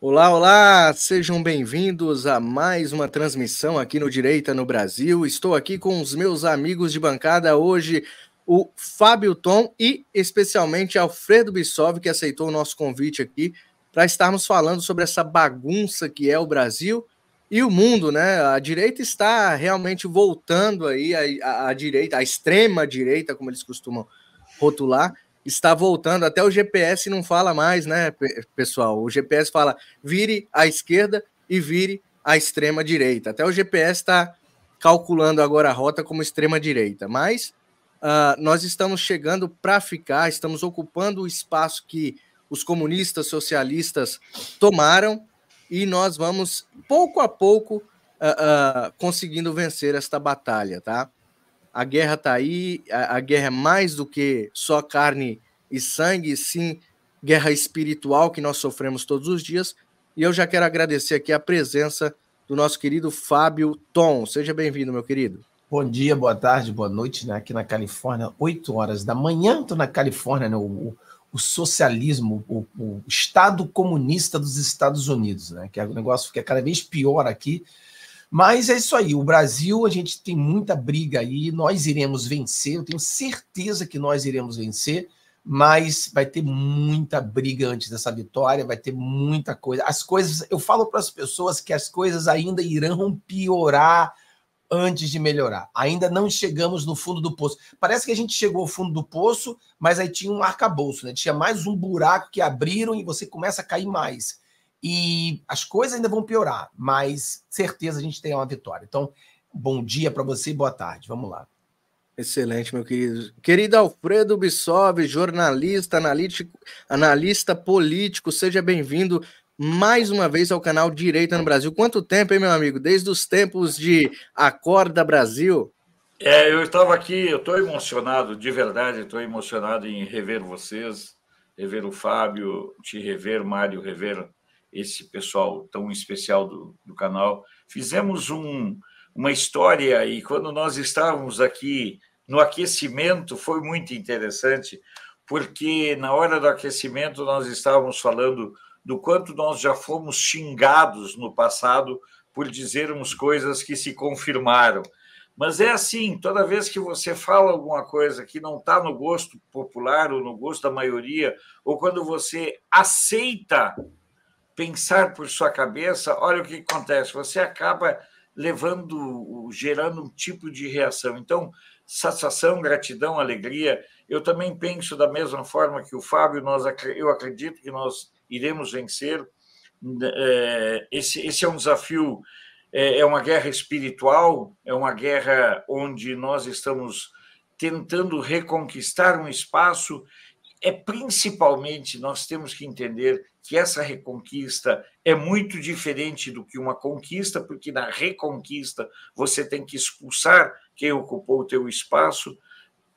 Olá, olá! Sejam bem-vindos a mais uma transmissão aqui no Direita no Brasil. Estou aqui com os meus amigos de bancada hoje, o Fábio Tom e especialmente Alfredo Bissov, que aceitou o nosso convite aqui para estarmos falando sobre essa bagunça que é o Brasil e o mundo, né? A direita está realmente voltando aí à, direita, à extrema direita, como eles costumam rotular está voltando. Até o GPS não fala mais, né, pessoal? O GPS fala vire à esquerda e vire à extrema direita. Até o GPS está calculando agora a rota como extrema direita. Mas uh, nós estamos chegando para ficar, estamos ocupando o espaço que os comunistas socialistas tomaram e nós vamos pouco a pouco uh, uh, conseguindo vencer esta batalha, tá? a guerra está aí, a, a, guerra é mais do que só carne e sangue, sim guerra espiritual que nós sofremos todos os dias. E eu já quero agradecer aqui a presença do nosso querido Fábio Tom. Seja bem-vindo, meu querido. Bom dia, boa tarde, boa noite, né? Aqui na Califórnia, 8 horas da manhã, estou na Califórnia, né? O, o socialismo, o, o, Estado comunista dos Estados Unidos, né? Que é um negócio que é cada vez pior aqui. Mas é isso aí. O Brasil, a gente tem muita briga aí. Nós iremos vencer. Eu tenho certeza que nós iremos vencer. Mas vai ter muita briga antes dessa vitória. Vai ter muita coisa. As coisas. Eu falo para as pessoas que as coisas ainda irão piorar antes de melhorar. Ainda não chegamos no fundo do poço. Parece que a gente chegou ao fundo do poço, mas aí tinha um arcabouço, né? Tinha mais um buraco que abriram e você começa a cair mais e as coisas ainda vão piorar, mas certeza a gente tem uma vitória. Então, bom dia para você e boa tarde. Vamos lá. Excelente, meu querido. Querido Alfredo Bissov, jornalista, analítico, analista político, seja bem-vindo mais uma vez ao canal Direita no Brasil. Quanto tempo, hein, meu amigo? Desde os tempos de Acorda Brasil. É, eu estava aqui, eu estou emocionado, de verdade, estou emocionado em rever vocês, rever o Fábio, te rever, Mário, rever esse pessoal tão especial do, do canal. Fizemos um, uma história e quando nós estávamos aqui no aquecimento foi muito interessante, porque na hora do aquecimento nós estávamos falando do quanto nós já fomos xingados no passado por dizermos coisas que se confirmaram. Mas é assim, toda vez que você fala alguma coisa que não está no gosto popular ou no gosto da maioria, ou quando você aceita pensar por sua cabeça, olha o que acontece, você acaba levando, gerando um tipo de reação. Então, satisfação, gratidão, alegria. Eu também penso da mesma forma que o Fábio, nós, eu acredito que nós iremos vencer. Eh, esse, esse é um desafio, é, é uma guerra espiritual, é uma guerra onde nós estamos tentando reconquistar um espaço é principalmente nós temos que entender que essa reconquista é muito diferente do que uma conquista, porque na reconquista você tem que expulsar quem ocupou o teu espaço.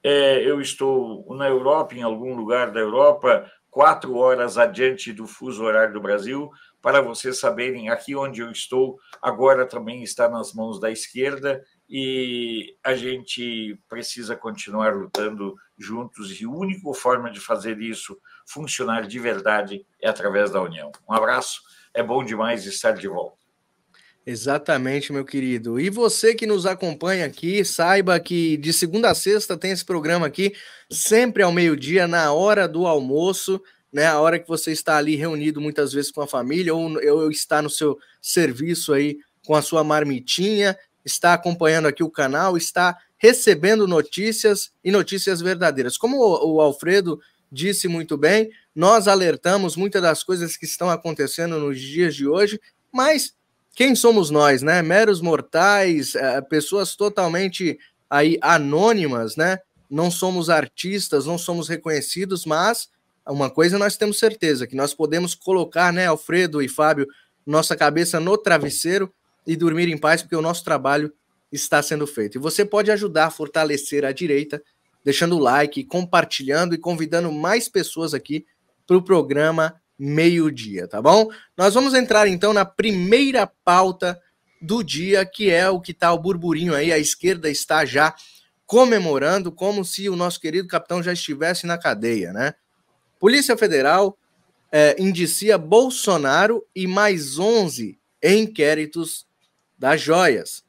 É, eu estou na Europa, em algum lugar da Europa, quatro horas adiante do fuso horário do Brasil, para vocês saberem, aqui onde eu estou, agora também está nas mãos da esquerda, e a gente precisa continuar lutando juntos e a única forma de fazer isso funcionar de verdade é através da união. Um abraço, é bom demais estar de volta. Exatamente, meu querido. E você que nos acompanha aqui, saiba que de segunda a sexta tem esse programa aqui, sempre ao meio-dia, na hora do almoço né? A hora que você está ali reunido muitas vezes com a família ou eu está no seu serviço aí com a sua marmitinha, está acompanhando aqui o canal, está recebendo notícias e notícias verdadeiras. Como o, Alfredo disse muito bem, nós alertamos muitas das coisas que estão acontecendo nos dias de hoje, mas quem somos nós, né? Meros mortais, é, pessoas totalmente aí anônimas, né? Não somos artistas, não somos reconhecidos, mas uma coisa nós temos certeza, que nós podemos colocar, né, Alfredo e Fábio, nossa cabeça no travesseiro e dormir em paz, porque o nosso trabalho está sendo feito. E você pode ajudar a fortalecer a direita, deixando o like, compartilhando e convidando mais pessoas aqui para o programa meio-dia, tá bom? Nós vamos entrar então na primeira pauta do dia, que é o que está o burburinho aí, a esquerda está já comemorando como se o nosso querido capitão já estivesse na cadeia, né? Polícia Federal é, indicia Bolsonaro e mais 11 inquéritos das joias.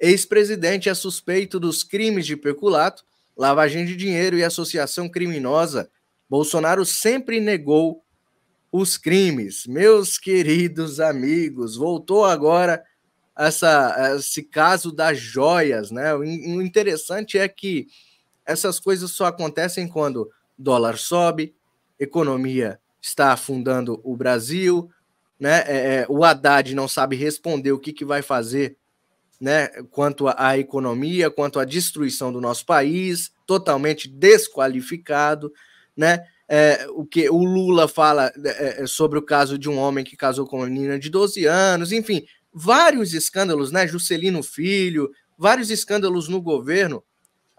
Ex-presidente é suspeito dos crimes de peculato, lavagem de dinheiro e associação criminosa. Bolsonaro sempre negou os crimes. Meus queridos amigos, voltou agora essa, esse caso das joias, né? O interessante é que essas coisas só acontecem quando dólar sobe, economia está afundando o Brasil, né? É, é, o Haddad não sabe responder o que, que vai fazer, né? Quanto à economia, quanto à destruição do nosso país, totalmente desqualificado, né? É, o que o Lula fala é, é, é sobre o caso de um homem que casou com uma menina de 12 anos, enfim, vários escândalos, né? Juscelino Filho, vários escândalos no governo,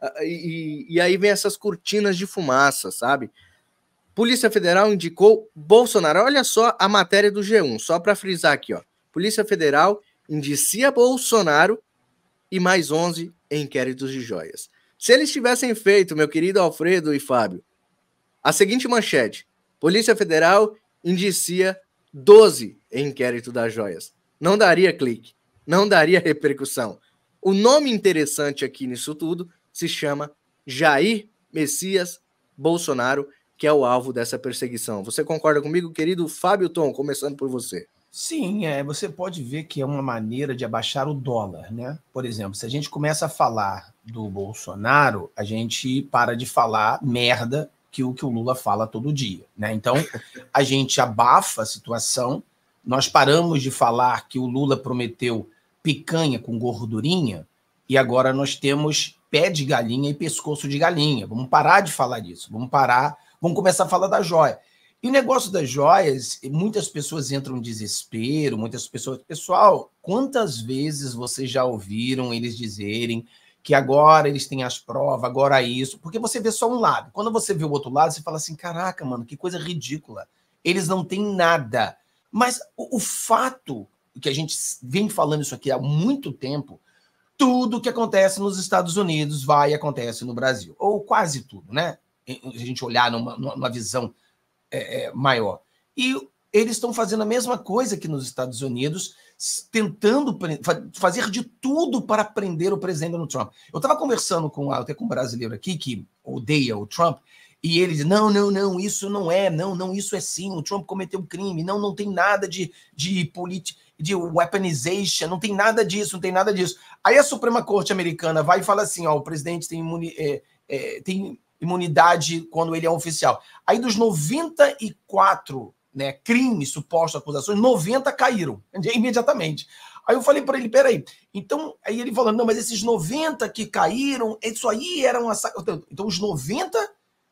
ah, e, e aí vem essas cortinas de fumaça, sabe? Polícia Federal indicou Bolsonaro. Olha só a matéria do G1, só para frisar aqui, ó. Polícia Federal indicia Bolsonaro e mais 11 inquéritos de joias. Se eles tivessem feito, meu querido Alfredo e Fábio, a seguinte manchete: Polícia Federal indicia 12 em inquérito das joias. Não daria clique, não daria repercussão. O nome interessante aqui nisso tudo se chama Jair Messias Bolsonaro que é o alvo dessa perseguição. Você concorda comigo, querido Fábio Tom, começando por você? Sim, é, você pode ver que é uma maneira de abaixar o dólar, né? Por exemplo, se a gente começa a falar do Bolsonaro, a gente para de falar merda que o que o Lula fala todo dia, né? Então, a gente abafa a situação, nós paramos de falar que o Lula prometeu picanha com gordurinha e agora nós temos pé de galinha e pescoço de galinha. Vamos parar de falar disso, vamos parar Vamos começar a falar da joia. E o negócio das joias, muitas pessoas entram em desespero, muitas pessoas. Pessoal, quantas vezes vocês já ouviram eles dizerem que agora eles têm as provas, agora isso? Porque você vê só um lado. Quando você vê o outro lado, você fala assim: caraca, mano, que coisa ridícula. Eles não têm nada. Mas o, o fato, que a gente vem falando isso aqui há muito tempo, tudo que acontece nos Estados Unidos vai e acontece no Brasil. Ou quase tudo, né? a gente olhar numa, numa visão é, é, maior. E eles estão fazendo a mesma coisa que nos Estados Unidos, tentando fazer de tudo para prender o presidente Donald Trump. Eu estava conversando com até com um brasileiro aqui que odeia o Trump, e ele diz: não, não, não, isso não é, não, não, isso é sim, o Trump cometeu um crime, não, não tem nada de, de política de weaponization, não tem nada disso, não tem nada disso. Aí a Suprema Corte americana vai e fala assim: ó, o presidente tem, é, é, tem imunidade quando ele é um oficial. Aí dos 94 né, crimes, supostas acusações, 90 caíram imediatamente. Aí eu falei para ele, peraí, então, aí ele falando, não, mas esses 90 que caíram, isso aí era uma... Então, os 90,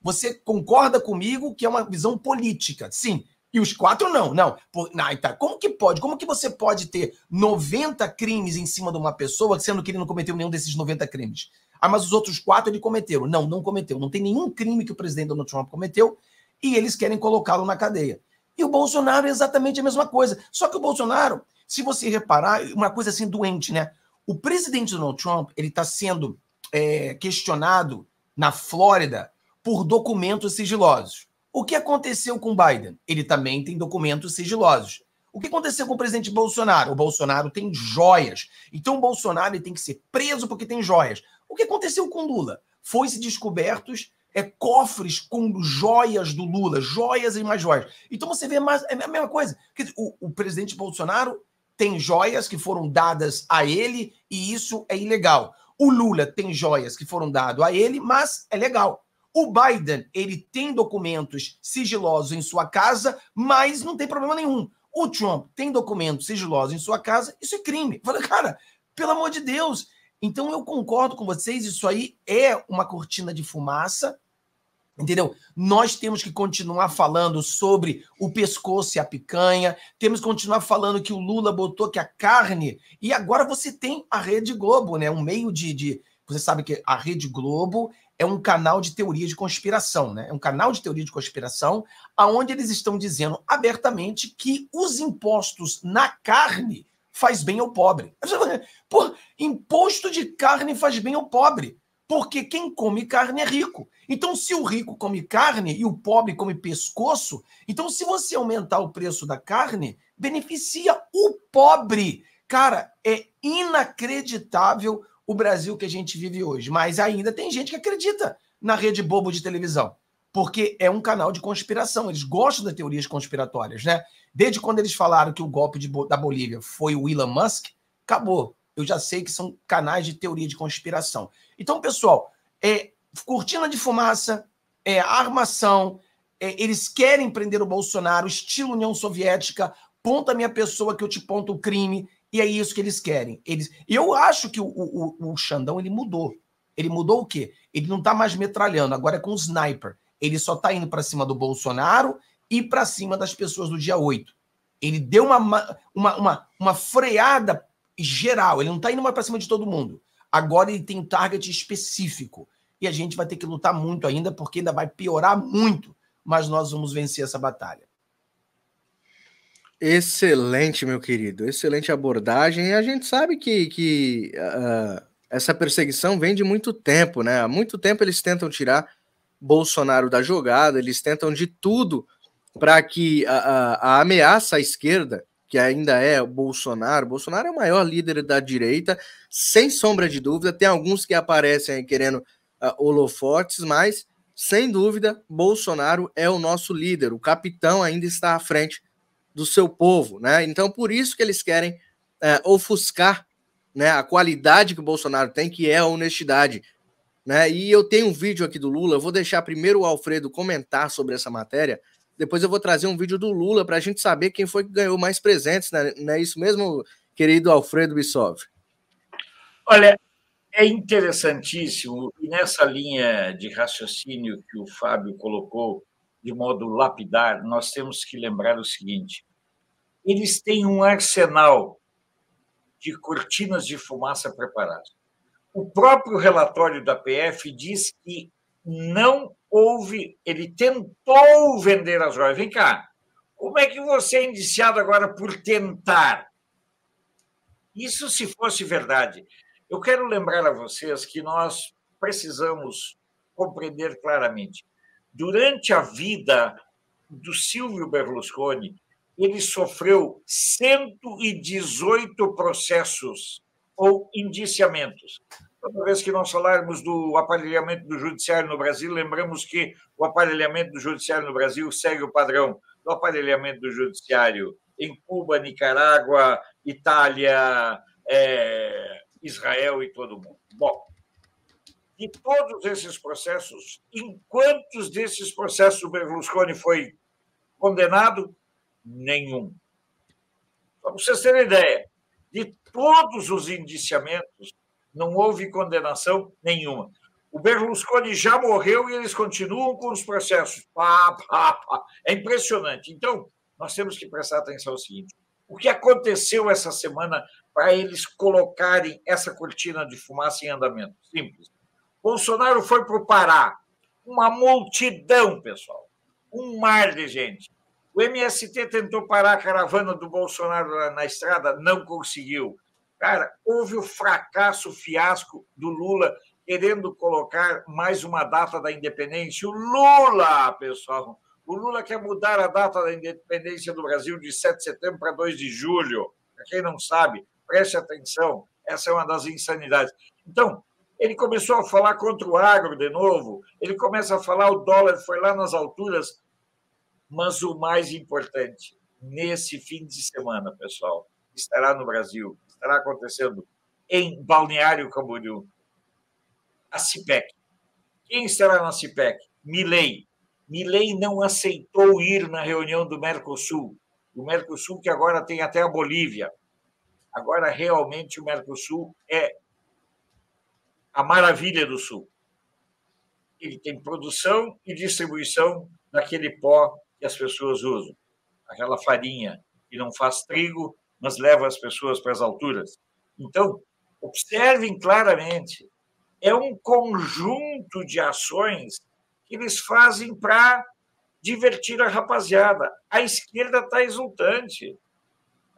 você concorda comigo que é uma visão política. Sim, e os quatro não, não. Por, não tá como que pode? Como que você pode ter 90 crimes em cima de uma pessoa, sendo que ele não cometeu nenhum desses 90 crimes? Ah, mas os outros quatro ele cometeu. Não, não cometeu. Não tem nenhum crime que o presidente Donald Trump cometeu e eles querem colocá-lo na cadeia. E o Bolsonaro é exatamente a mesma coisa. Só que o Bolsonaro, se você reparar, uma coisa assim doente, né? O presidente Donald Trump ele está sendo é, questionado na Flórida por documentos sigilosos. O que aconteceu com Biden? Ele também tem documentos sigilosos. O que aconteceu com o presidente Bolsonaro? O Bolsonaro tem joias. Então o Bolsonaro tem que ser preso porque tem joias. O que aconteceu com Lula? Foi-se descobertos é, cofres com joias do Lula, joias e mais joias. Então você vê mais, é a mesma coisa. O, o presidente Bolsonaro tem joias que foram dadas a ele e isso é ilegal. O Lula tem joias que foram dadas a ele, mas é legal. O Biden, ele tem documentos sigilosos em sua casa, mas não tem problema nenhum. O Trump tem documentos sigilosos em sua casa, isso é crime. Fala, cara, pelo amor de Deus. Então eu concordo com vocês, isso aí é uma cortina de fumaça. Entendeu? Nós temos que continuar falando sobre o pescoço e a picanha, temos que continuar falando que o Lula botou que a carne. E agora você tem a Rede Globo, né? Um meio de. de você sabe que a Rede Globo é um canal de teoria de conspiração, né? É um canal de teoria de conspiração aonde eles estão dizendo abertamente que os impostos na carne faz bem ao pobre. Por imposto de carne faz bem ao pobre, porque quem come carne é rico. Então, se o rico come carne e o pobre come pescoço, então se você aumentar o preço da carne, beneficia o pobre. Cara, é inacreditável o Brasil que a gente vive hoje. Mas ainda tem gente que acredita na rede bobo de televisão, porque é um canal de conspiração. Eles gostam das teorias conspiratórias, né? Desde quando eles falaram que o golpe de, da Bolívia foi o Elon Musk, acabou. Eu já sei que são canais de teoria de conspiração. Então, pessoal, é cortina de fumaça, é armação, é, eles querem prender o Bolsonaro, estilo União Soviética, ponta a minha pessoa que eu te ponto o crime. E é isso que eles querem. Eles, eu acho que o, o, o Xandão ele mudou. Ele mudou o quê? Ele não está mais metralhando, agora é com o sniper. Ele só está indo para cima do Bolsonaro e para cima das pessoas do dia 8. Ele deu uma, uma, uma, uma freada geral, ele não está indo mais para cima de todo mundo. Agora ele tem um target específico. E a gente vai ter que lutar muito ainda, porque ainda vai piorar muito. Mas nós vamos vencer essa batalha. Excelente, meu querido. Excelente abordagem. a gente sabe que, que uh, essa perseguição vem de muito tempo, né? Há muito tempo eles tentam tirar Bolsonaro da jogada, eles tentam de tudo para que a, a, a, ameaça à esquerda, que ainda é o Bolsonaro, Bolsonaro é o maior líder da direita, sem sombra de dúvida. Tem alguns que aparecem aí querendo uh, holofotes, mas sem dúvida, Bolsonaro é o nosso líder. O capitão ainda está à frente do seu povo, né? Então, por isso que eles querem é, ofuscar né, a qualidade que o Bolsonaro tem, que é a honestidade. Né? E eu tenho um vídeo aqui do Lula, eu vou deixar primeiro o Alfredo comentar sobre essa matéria, depois eu vou trazer um vídeo do Lula para a gente saber quem foi que ganhou mais presentes, né? Não é isso mesmo, querido Alfredo Bissov? Olha, é interessantíssimo, e nessa linha de raciocínio que o Fábio colocou de modo lapidar, nós temos que lembrar o seguinte: eles têm um arsenal de cortinas de fumaça preparadas. O próprio relatório da PF diz que não houve, ele tentou vender as joias. Vem cá, como é que você é indiciado agora por tentar? Isso se fosse verdade. Eu quero lembrar a vocês que nós precisamos compreender claramente durante a vida do Silvio Berlusconi, ele sofreu 118 processos ou indiciamentos. Toda vez que nós falarmos do aparelhamento do judiciário no Brasil, lembramos que o aparelhamento do judiciário no Brasil segue o padrão do aparelhamento do judiciário em Cuba, Nicarágua, Itália, é, Israel e todo mundo. Bom, de todos esses processos, em quantos desses processos o Berlusconi foi condenado? Nenhum. Para vocês terem ideia, de todos os indiciamentos, não houve condenação nenhuma. O Berlusconi já morreu e eles continuam com os processos. Pá, pá, pá. É impressionante. Então, nós temos que prestar atenção ao seguinte: o que aconteceu essa semana para eles colocarem essa cortina de fumaça em andamento? Simples. Bolsonaro foi para o Pará. Uma multidão, pessoal. Um mar de gente. O MST tentou parar a caravana do Bolsonaro na, na estrada, não conseguiu. Cara, houve o fracasso, o fiasco do Lula querendo colocar mais uma data da independência. O Lula, pessoal, o Lula quer mudar a data da independência do Brasil de 7 de setembro para 2 de julho. Para quem não sabe, preste atenção, essa é uma das insanidades. Então, ele começou a falar contra o agro de novo, ele começa a falar o dólar foi lá nas alturas. Mas o mais importante, nesse fim de semana, pessoal, estará no Brasil, estará acontecendo em Balneário Camboriú, a CIPEC. Quem estará na CIPEC? Milei. Milei não aceitou ir na reunião do Mercosul. O Mercosul que agora tem até a Bolívia. Agora, realmente, o Mercosul é a maravilha do sul. Ele tem produção e distribuição daquele pó que as pessoas usam, aquela farinha que não faz trigo, mas leva as pessoas para as alturas. Então, observem claramente, é um conjunto de ações que eles fazem para divertir a rapaziada. A esquerda está exultante.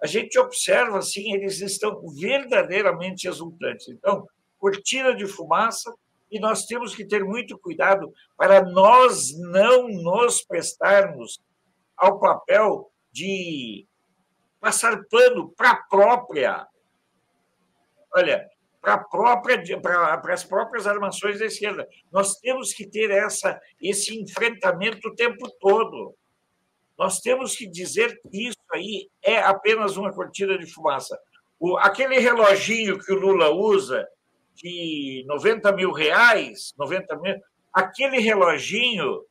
A gente observa, assim, eles estão verdadeiramente exultantes. Então, cortina de fumaça, e nós temos que ter muito cuidado para nós não nos prestarmos ao papel de passar pano para a própria. Olha, para própria, para as próprias armações da esquerda. Nós temos que ter essa, esse enfrentamento o tempo todo. Nós temos que dizer que isso aí é apenas uma cortina de fumaça. O, aquele reloginho que o Lula usa, de 90 mil reais, 90 mil, aquele reloginho,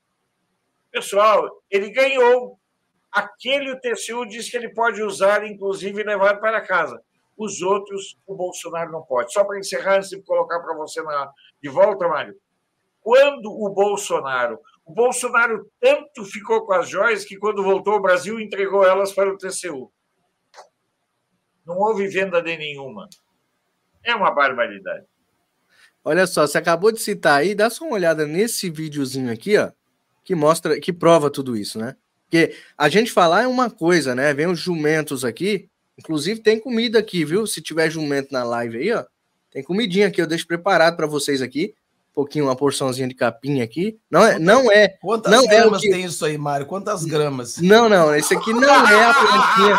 pessoal, ele ganhou. Aquele o TCU diz que ele pode usar, inclusive, levar para casa. Os outros, o Bolsonaro não pode. Só para encerrar, antes de colocar para você na... de volta, Mário. Quando o Bolsonaro. O Bolsonaro tanto ficou com as joias que, quando voltou ao Brasil, entregou elas para o TCU. Não houve venda de nenhuma. É uma barbaridade. Olha só, você acabou de citar aí, dá só uma olhada nesse videozinho aqui, ó, que mostra, que prova tudo isso, né? Porque a gente falar é uma coisa, né? Vem os jumentos aqui, inclusive tem comida aqui, viu? Se tiver jumento na live aí, ó, tem comidinha aqui, eu deixo preparado para vocês aqui pouquinho, uma porçãozinha de capim aqui. Não é, não é. Quantas não é gramas é que... tem isso aí, Mário? Quantas hum. gramas? Não, não, esse aqui não é a plantinha.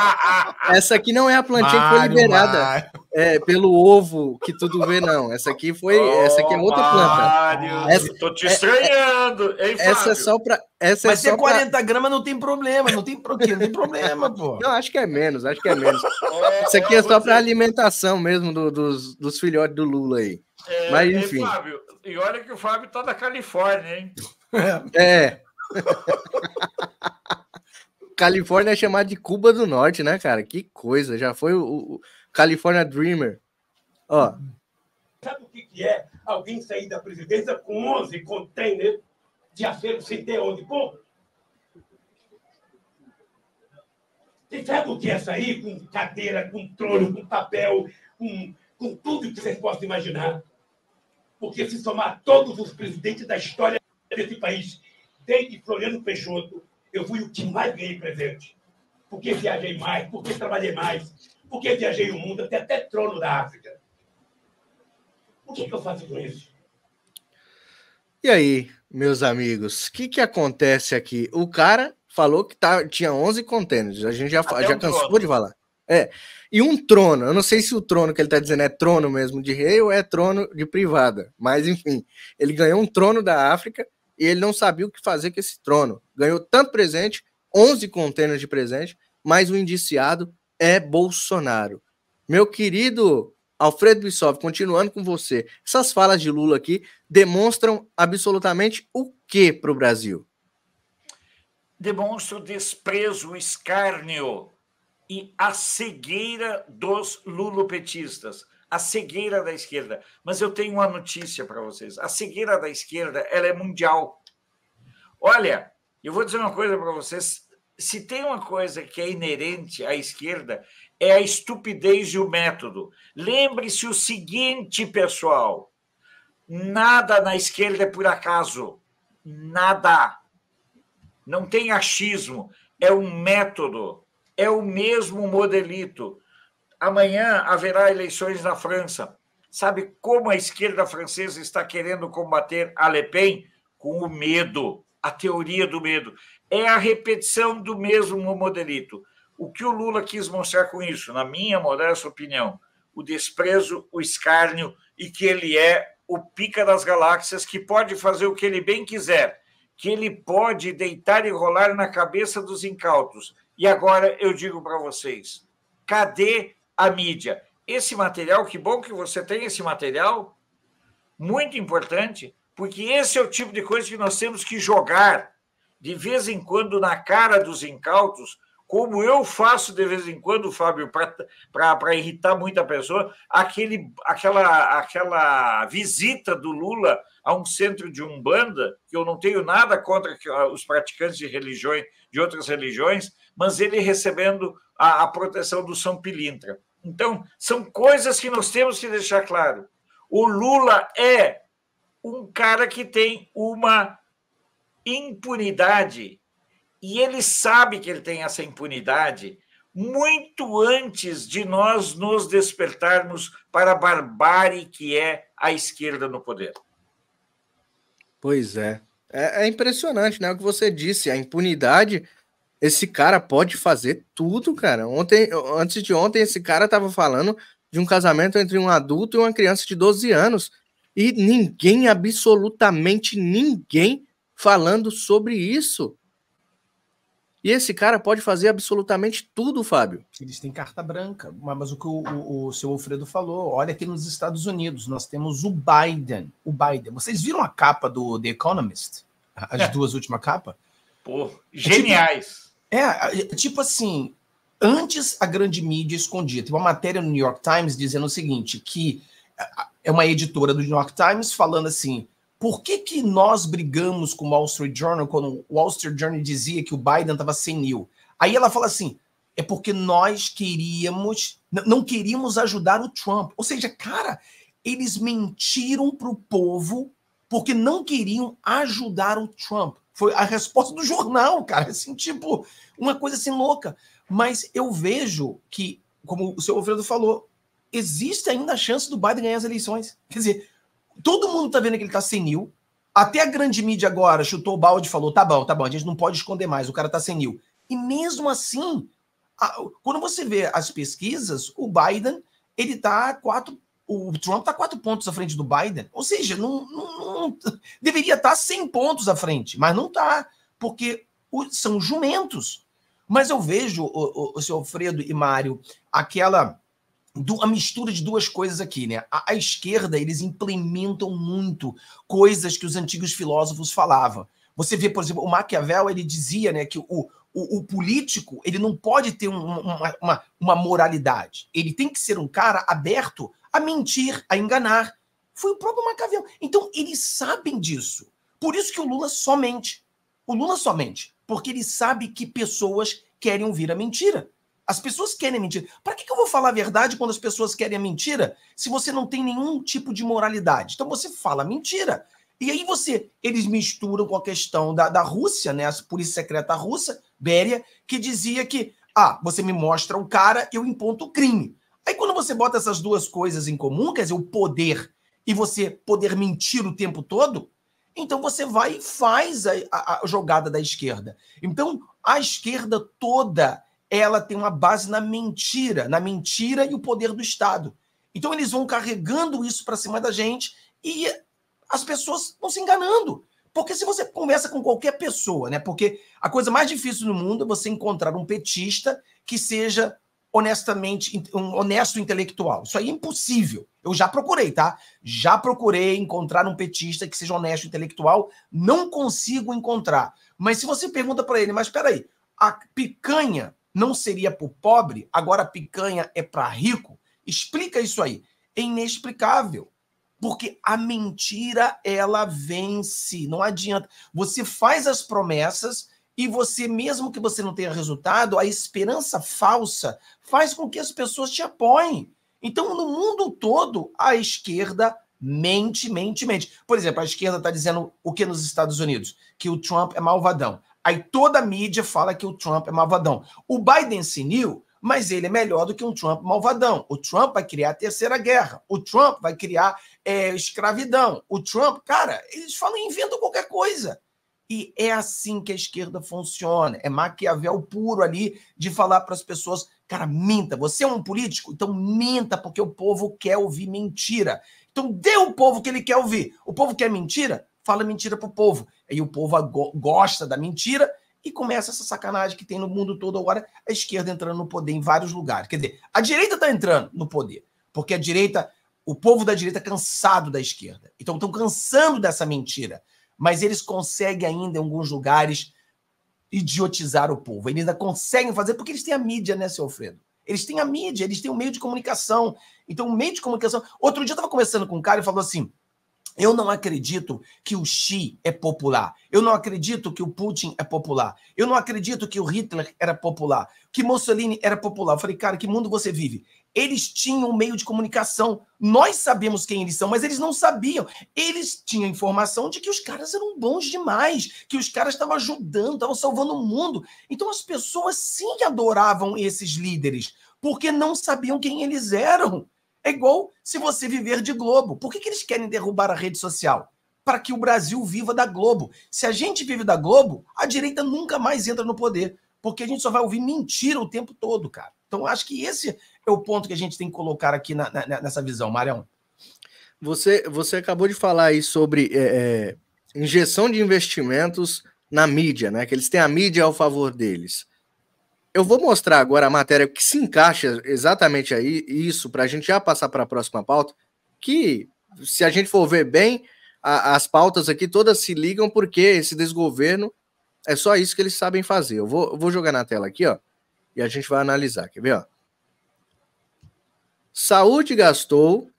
Essa aqui não é a plantinha Mário, que foi liberada é, pelo ovo que tudo vê, não. Essa aqui foi, oh, essa aqui é outra Mário, planta. Essa, tô te estranhando, é, hein, Essa é só para essa é Mas é ser 40 pra... gramas não tem problema, não tem, não tem problema, pô. Não, acho que é menos, acho que é menos. Isso aqui é só para alimentação mesmo do, dos, dos filhotes do Lula aí. É, Mas, é, enfim. E, Fábio, e olha que o Fábio está da Califórnia, hein? É. é. Califórnia é chamada de Cuba do Norte, né, cara? Que coisa. Já foi o, o California Dreamer. Ó. Sabe o que, que é alguém sair da presidência com 11 containers de acervo sem ter onde pô? Você sabe o que é sair com cadeira, com trono, com papel, com, com tudo que vocês possam imaginar? porque se somar todos os presidentes da história desse país, desde Floriano Peixoto, eu fui o que mais ganhei presente. Porque viajei mais, porque trabalhei mais, porque viajei o mundo, até até trono da África. O que, é que eu faço com isso? E aí, meus amigos, o que, que acontece aqui? O cara falou que tá, tinha 11 contêineres. A gente já, já cansou trono. de falar. É. E um trono. Eu não sei se o trono que ele está dizendo é trono mesmo de rei ou é trono de privada. Mas, enfim, ele ganhou um trono da África e ele não sabia o que fazer com esse trono. Ganhou tanto presente, 11 contêineres de presente, mas o indiciado é Bolsonaro. Meu querido Alfredo Bissov, continuando com você, essas falas de Lula aqui demonstram absolutamente o que para o Brasil? Demonstra o desprezo, o escárnio e a cegueira dos lulopetistas, a cegueira da esquerda. Mas eu tenho uma notícia para vocês. A cegueira da esquerda, ela é mundial. Olha, eu vou dizer uma coisa para vocês. Se tem uma coisa que é inerente à esquerda, é a estupidez e o método. Lembre-se o seguinte, pessoal: nada na esquerda é por acaso. Nada. Não tem achismo. É um método é o mesmo modelito. Amanhã haverá eleições na França. Sabe como a esquerda francesa está querendo combater a Le Pen? Com o medo, a teoria do medo. É a repetição do mesmo modelito. O que o Lula quis mostrar com isso, na minha modesta opinião, o desprezo, o escárnio e que ele é o pica das galáxias que pode fazer o que ele bem quiser, que ele pode deitar e rolar na cabeça dos incautos e agora eu digo para vocês: cadê a mídia? Esse material, que bom que você tem esse material, muito importante, porque esse é o tipo de coisa que nós temos que jogar de vez em quando na cara dos incautos, como eu faço de vez em quando, Fábio, para irritar muita pessoa, aquele, aquela, aquela visita do Lula a um centro de umbanda, que eu não tenho nada contra ah, os praticantes de religiões, de outras religiões, mas ele recebendo a, a proteção do São Pilintra. Então, são coisas que nós temos que deixar claro. O Lula é um cara que tem uma impunidade e ele sabe que ele tem essa impunidade muito antes de nós nos despertarmos para a barbárie que é a esquerda no poder. Pois é. é. é. impressionante, né? O que você disse, a impunidade. Esse cara pode fazer tudo, cara. Ontem, antes de ontem, esse cara tava falando de um casamento entre um adulto e uma criança de 12 anos. E ninguém, absolutamente ninguém, falando sobre isso. E esse cara pode fazer absolutamente tudo, Fábio. Eles têm carta branca. Mas o que o, o, o seu Alfredo falou, olha aqui nos Estados Unidos, nós temos o Biden. O Biden. Vocês viram a capa do The Economist? As é. duas últimas capas? Pô, é tipo- geniais. É tipo, é, tipo assim, antes a grande mídia escondia. Tem uma matéria no New York Times dizendo o seguinte, que é, é uma editora do New York Times falando assim, por que, que nós brigamos com o Wall Street Journal quando o Wall Street Journal dizia que o Biden estava mil? Aí ela fala assim: é porque nós queríamos, não queríamos ajudar o Trump. Ou seja, cara, eles mentiram para o povo porque não queriam ajudar o Trump. Foi a resposta do jornal, cara. Assim, tipo, uma coisa assim louca. Mas eu vejo que, como o seu Alfredo falou, existe ainda a chance do Biden ganhar as eleições. Quer dizer, todo mundo tá vendo que ele tá senil. Até a grande mídia agora chutou o balde e falou: tá bom, tá bom, a gente não pode esconder mais, o cara tá senil. E mesmo assim, a, quando você vê as pesquisas, o Biden, ele tá quatro. O Trump tá quatro pontos à frente do Biden. Ou seja, não, não, não deveria estar tá 100 pontos à frente, mas não tá, porque o, são jumentos. Mas eu vejo, o, o, o Alfredo e Mário, aquela a mistura de duas coisas aqui, né? A, a, esquerda, eles implementam muito coisas que os antigos filósofos falavam. Você vê, por exemplo, o Maquiavel, ele dizia né, que o, o, o político ele não pode ter um, uma, uma, uma moralidade. Ele tem que ser um cara aberto a mentir, a enganar. Foi o próprio Maquiavel. Então, eles sabem disso. Por isso que o Lula só mente. O Lula só mente. Porque ele sabe que pessoas querem ouvir a mentira. As pessoas querem mentira. Para que, que, eu vou falar a verdade quando as pessoas querem a mentira se você não tem nenhum tipo de moralidade? Então você fala mentira. E aí você, eles misturam com a questão da, da Rússia, né? A polícia secreta russa, Béria, que dizia que, ah, você me mostra o cara, eu imponto o crime. Aí quando você bota essas duas coisas em comum, quer dizer, o poder e você poder mentir o tempo todo, então você vai e faz a, a, a jogada da esquerda. Então a esquerda toda ela tem uma base na mentira, na mentira e o poder do Estado. Então eles vão carregando isso para cima da gente e as pessoas vão se enganando. Porque se você conversa com qualquer pessoa, né? Porque a coisa mais difícil no mundo é você encontrar um petista que seja honestamente um honesto intelectual. Isso aí é impossível. Eu já procurei, tá? Já procurei encontrar um petista que seja honesto intelectual, não consigo encontrar. Mas se você pergunta para ele, mas espera aí, a picanha não seria para o pobre, agora picanha é para rico? Explica isso aí. É inexplicável. Porque a mentira, ela vence. Não adianta. Você faz as promessas e você, mesmo que você não tenha resultado, a esperança falsa faz com que as pessoas te apoiem. Então, no mundo todo, a esquerda mente, mente, mente. Por exemplo, a esquerda está dizendo o que nos Estados Unidos? Que o Trump é malvadão. Aí toda a mídia fala que o Trump é malvadão. O Biden se senil, mas ele é melhor do que um Trump malvadão. O Trump vai criar a terceira guerra. O Trump vai criar é, escravidão. O Trump, cara, eles falam inventam qualquer coisa. E é assim que a esquerda funciona. É Maquiavel puro ali de falar para as pessoas: cara, minta. Você é um político? Então minta, porque o povo quer ouvir mentira. Então dê o povo que ele quer ouvir. O povo quer mentira? Fala mentira para o povo aí o povo gosta da mentira e começa essa sacanagem que tem no mundo todo agora, a esquerda entrando no poder em vários lugares. Quer dizer, a direita está entrando no poder, porque a direita, o povo da direita é cansado da esquerda. Então estão cansando dessa mentira, mas eles conseguem ainda em alguns lugares idiotizar o povo. Eles ainda conseguem fazer porque eles têm a mídia, né, seu Alfredo? Eles têm a mídia, eles têm o um meio de comunicação. Então, o meio de comunicação. Outro dia eu estava conversando com um cara e falou assim: eu não acredito que o Xi é popular. Eu não acredito que o Putin é popular. Eu não acredito que o Hitler era popular. Que Mussolini era popular. Eu falei, cara, que mundo você vive? Eles tinham um meio de comunicação. Nós sabemos quem eles são, mas eles não sabiam. Eles tinham informação de que os caras eram bons demais, que os caras estavam ajudando, estavam salvando o mundo. Então as pessoas sim adoravam esses líderes, porque não sabiam quem eles eram. É igual se você viver de Globo. Por que, que eles querem derrubar a rede social? Para que o Brasil viva da Globo. Se a gente vive da Globo, a direita nunca mais entra no poder, porque a gente só vai ouvir mentira o tempo todo, cara. Então, acho que esse é o ponto que a gente tem que colocar aqui na, na, nessa visão, Marião. Você, você acabou de falar aí sobre é, é, injeção de investimentos na mídia, né? Que eles têm a mídia ao favor deles. Eu vou mostrar agora a matéria que se encaixa exatamente aí, isso, para a gente já passar para a próxima pauta, que, se a gente for ver bem, a, as pautas aqui todas se ligam, porque esse desgoverno é só isso que eles sabem fazer. Eu vou, eu vou jogar na tela aqui, ó, e a gente vai analisar. Quer ver, ó? Saúde gastou,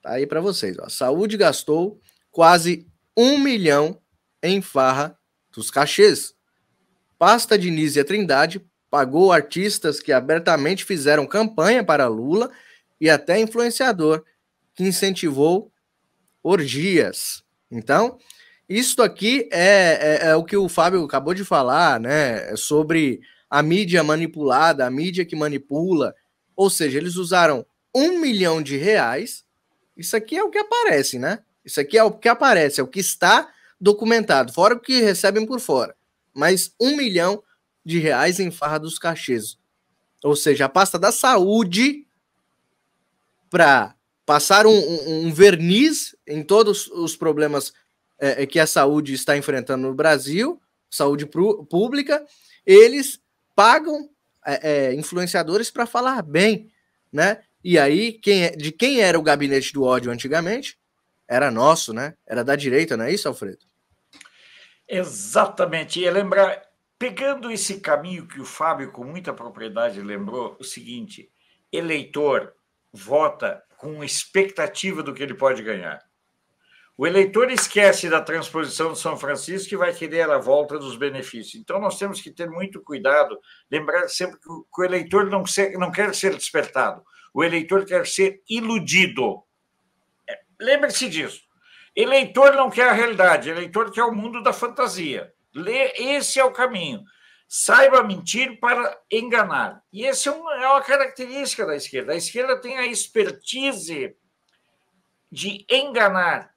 tá aí para vocês, ó. Saúde gastou quase um milhão em farra dos cachês. Pasta Diniz e Trindade pagou artistas que abertamente fizeram campanha para Lula e até influenciador que incentivou orgias. Então, isso aqui é, é, é, o que o Fábio acabou de falar, né? É sobre a mídia manipulada, a mídia que manipula. Ou seja, eles usaram um milhão de reais. Isso aqui é o que aparece, né? Isso aqui é o que aparece, é o que está documentado, fora o que recebem por fora. Mas um milhão de reais em Farra dos Cachês. Ou seja, a pasta da saúde para passar um, um, um, verniz em todos os problemas é, é, que a saúde está enfrentando no Brasil, saúde pru, pública, eles pagam é, é, influenciadores para falar bem, né? E aí, quem é, de quem era o gabinete do ódio antigamente? Era nosso, né? Era da direita, não é isso, Alfredo? Exatamente. E é lembrar Pegando esse caminho que o Fábio, com muita propriedade, lembrou, o seguinte: eleitor vota com expectativa do que ele pode ganhar. O eleitor esquece da transposição de São Francisco e vai querer a volta dos benefícios. Então, nós temos que ter muito cuidado, lembrar sempre que o eleitor não, não quer ser despertado, o eleitor quer ser iludido. É, lembre-se disso. Eleitor não quer a realidade, eleitor quer o mundo da fantasia. Lê, esse é o caminho. Saiba mentir para enganar. E essa é uma, é uma característica da esquerda. A esquerda tem a expertise de enganar.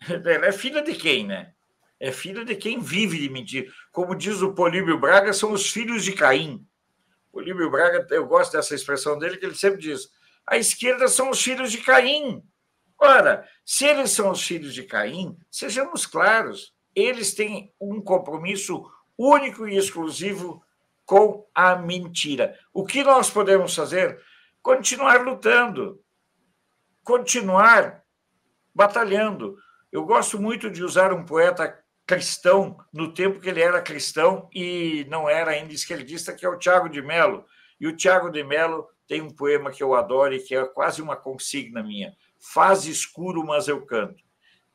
Ela é filha de quem, né? É filha de quem vive de mentir. Como diz o Políbio Braga, são os filhos de Caim. Políbio Braga, eu gosto dessa expressão dele, que ele sempre diz: a esquerda são os filhos de Caim. Ora, se eles são os filhos de Caim, sejamos claros, eles têm um compromisso único e exclusivo com a mentira. O que nós podemos fazer? Continuar lutando, continuar batalhando. Eu gosto muito de usar um poeta cristão no tempo que ele era cristão e não era ainda esquerdista, que é o Tiago de Mello. E o Tiago de Mello tem um poema que eu adoro e que é quase uma consigna minha: Faz escuro, mas eu canto.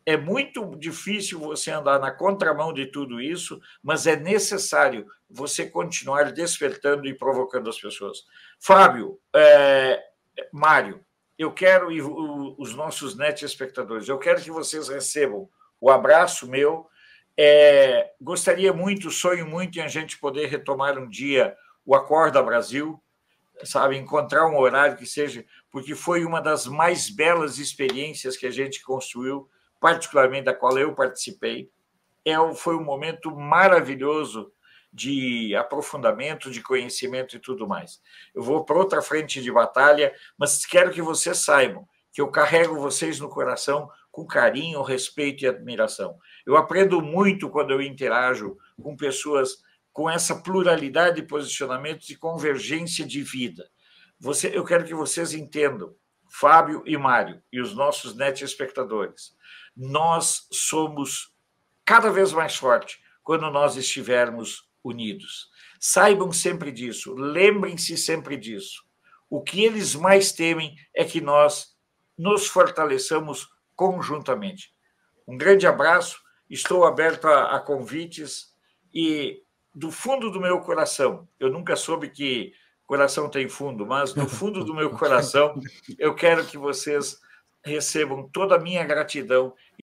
É muito difícil você andar na contramão de tudo isso, mas é necessário você continuar despertando e provocando as pessoas. Fábio, é, Mário, eu quero, e os nossos net espectadores, eu quero que vocês recebam o abraço meu. É, gostaria muito, sonho muito em a gente poder retomar um dia o Acorda Brasil, sabe, encontrar um horário que seja, porque foi uma das mais belas experiências que a gente construiu particularmente da qual eu participei, é, foi um momento maravilhoso de aprofundamento, de conhecimento e tudo mais. Eu vou para outra frente de batalha, mas quero que vocês saibam que eu carrego vocês no coração com carinho, respeito e admiração. Eu aprendo muito quando eu interajo com pessoas com essa pluralidade de posicionamentos e convergência de vida. Você, eu quero que vocês entendam, Fábio e Mário, e os nossos net espectadores nós somos cada vez mais fortes quando nós estivermos unidos. Saibam sempre disso, lembrem-se sempre disso. O que eles mais temem é que nós nos fortaleçamos conjuntamente. Um grande abraço, estou aberto a, a convites e do fundo do meu coração, eu nunca soube que coração tem fundo, mas do fundo do meu coração, eu quero que vocês recebam toda a minha gratidão